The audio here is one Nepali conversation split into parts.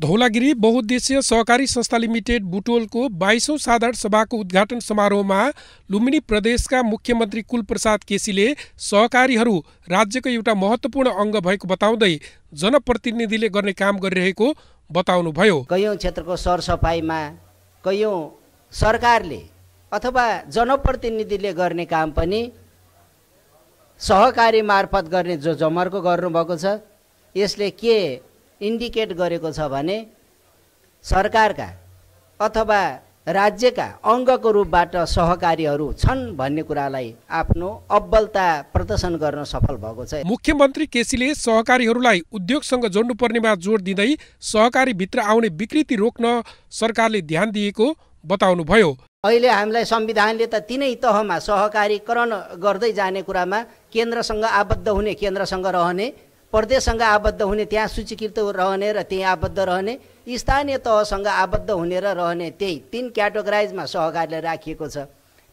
धौलागिरी बहुद्देश्य सहकारी संस्था लिमिटेड बुटोलको बाइसौँ साधारण सभाको उद्घाटन समारोहमा लुम्बिनी प्रदेशका मुख्यमन्त्री कुलप्रसाद केसीले सहकारीहरू राज्यको एउटा महत्त्वपूर्ण अङ्ग भएको बताउँदै जनप्रतिनिधिले गर्ने काम गरिरहेको बताउनुभयो कैयौँ क्षेत्रको सरसफाइमा कैयौँ सरकारले अथवा जनप्रतिनिधिले गर्ने काम पनि सहकारी मार्फत गर्ने जो जमर्को गर्नुभएको छ यसले के इन्डिकेट गरेको छ भने सरकारका अथवा राज्यका अङ्गको रूपबाट सहकारीहरू छन् भन्ने कुरालाई आफ्नो अब्बलता प्रदर्शन गर्न सफल भएको छ मुख्यमन्त्री केसीले सहकारीहरूलाई उद्योगसँग जोड्नुपर्नेमा जोड दिँदै सहकारीभित्र आउने विकृति रोक्न सरकारले ध्यान दिएको बताउनुभयो अहिले हामीलाई संविधानले त तिनै तहमा सहकारीकरण गर्दै जाने कुरामा केन्द्रसँग आबद्ध हुने केन्द्रसँग रहने प्रदेशसँग आबद्ध हुने त्यहाँ सूचीकृत रहने र त्यहीँ आबद्ध रहने स्थानीय तहसँग आबद्ध हुने र रहने त्यही तिन क्याटेगोराइजमा सहकारीले राखिएको छ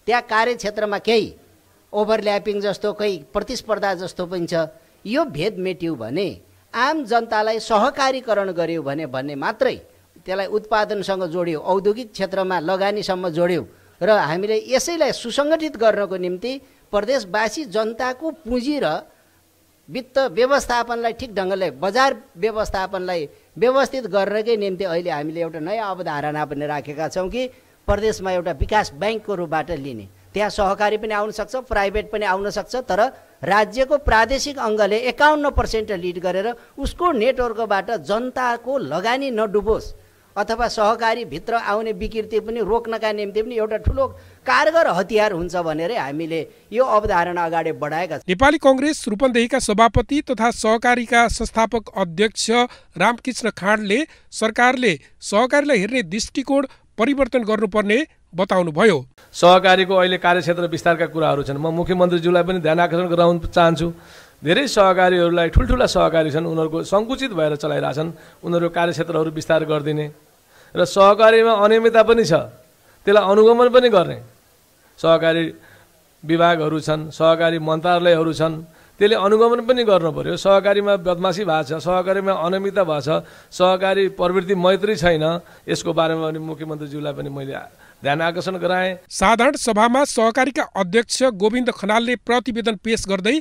त्यहाँ कार्यक्षेत्रमा केही ओभरल्यापिङ जस्तो केही प्रतिस्पर्धा जस्तो पनि छ यो भेद मेट्यो भने आम जनतालाई सहकारीकरण गर्यो भने भन्ने मात्रै त्यसलाई उत्पादनसँग जोड्यो औद्योगिक क्षेत्रमा लगानीसम्म जोड्यो र हामीले यसैलाई सुसङ्गठित गर्नको निम्ति प्रदेशवासी जनताको पुँजी र वित्त व्यवस्थापनलाई ठिक ढङ्गले बजार व्यवस्थापनलाई व्यवस्थित गर्नकै निम्ति अहिले हामीले एउटा नयाँ अवधारणा पनि राखेका छौँ कि प्रदेशमा एउटा विकास ब्याङ्कको रूपबाट लिने त्यहाँ सहकारी पनि आउनसक्छ प्राइभेट पनि आउनसक्छ तर राज्यको प्रादेशिक अङ्गले एकाउन्न पर्सेन्ट लिड गरेर उसको नेटवर्कबाट जनताको लगानी नडुबोस् अथवा सहकारीभित्र आउने विकृति पनि रोक्नका निम्ति पनि एउटा ठुलो कारगर हतियार हुन्छ भनेरै हामीले यो अवधारणा अगाडि बढाएका छौँ नेपाली कङ्ग्रेस रूपन्देहीका सभापति तथा सहकारीका संस्थापक अध्यक्ष रामकृष्ण खाँडले सरकारले सहकारीलाई हेर्ने दृष्टिकोण परिवर्तन गर्नुपर्ने बताउनुभयो सहकारीको अहिले कार्यक्षेत्र विस्तारका कुराहरू छन् म मुख्यमन्त्रीज्यूलाई पनि ध्यान आकर्षण गराउन चाहन्छु धेरै सहकारीहरूलाई ठुल्ठुला सहकारी छन् उनीहरूको सङ्कुचित भएर चलाइरहेछन् उनीहरूको कार्यक्षेत्रहरू विस्तार गरिदिने र सहकारीमा अनियमितता पनि छ त्यसलाई अनुगमन पनि गर्ने सहकारी विभागहरू छन् सहकारी मन्त्रालयहरू छन् त्यसले अनुगमन पनि गर्नु पऱ्यो सहकारीमा बदमासी भएको छ सहकारीमा अनियमितता भएको छ सहकारी प्रवृत्ति मैत्री छैन यसको बारेमा पनि मुख्यमन्त्रीज्यूलाई पनि मैले ध्यान आकर्षण गराएँ साधारण सभामा सहकारीका अध्यक्ष गोविन्द खनालले प्रतिवेदन पेश गर्दै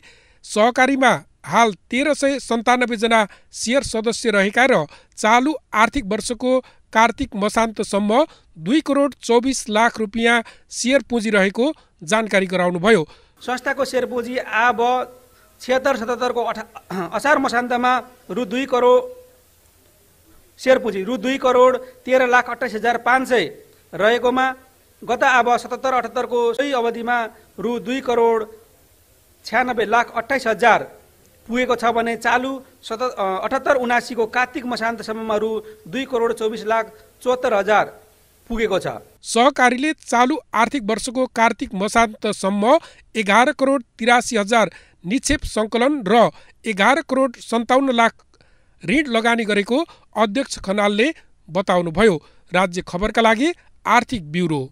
सहकारीमा हाल तेह्र सय सन्तानब्बेजना सेयर सदस्य रहेका र चालु आर्थिक वर्षको कार्तिक मसान्तसम्म दुई करोड चौबिस लाख रुपियाँ सेयर पुँजी रहेको जानकारी गराउनुभयो संस्थाको सेयर पुँजी अब छिहत्तर सतहत्तरको अठा असार मसान्तमा रु दुई करोड सेयर पुँजी रु दुई करोड तेह्र लाख अट्ठाइस हजार पाँच सय रहेकोमा गत अब सतहत्तर अठहत्तरको सही अवधिमा रु दुई करोड छ्यानब्बे लाख अट्ठाइस हजार पुगेको छ भने चालु सत अठहत्तर उनासीको कार्तिक मसान्तसम्ममा रु दुई करोड चौबिस लाख चौहत्तर हजार पुगेको छ सहकारीले चालु आर्थिक वर्षको कार्तिक मसान्तसम्म एघार करोड तिरासी हजार निक्षेप सङ्कलन र एघार करोड सन्ताउन्न लाख ऋण लगानी गरेको अध्यक्ष खनालले बताउनुभयो राज्य खबरका लागि आर्थिक ब्युरो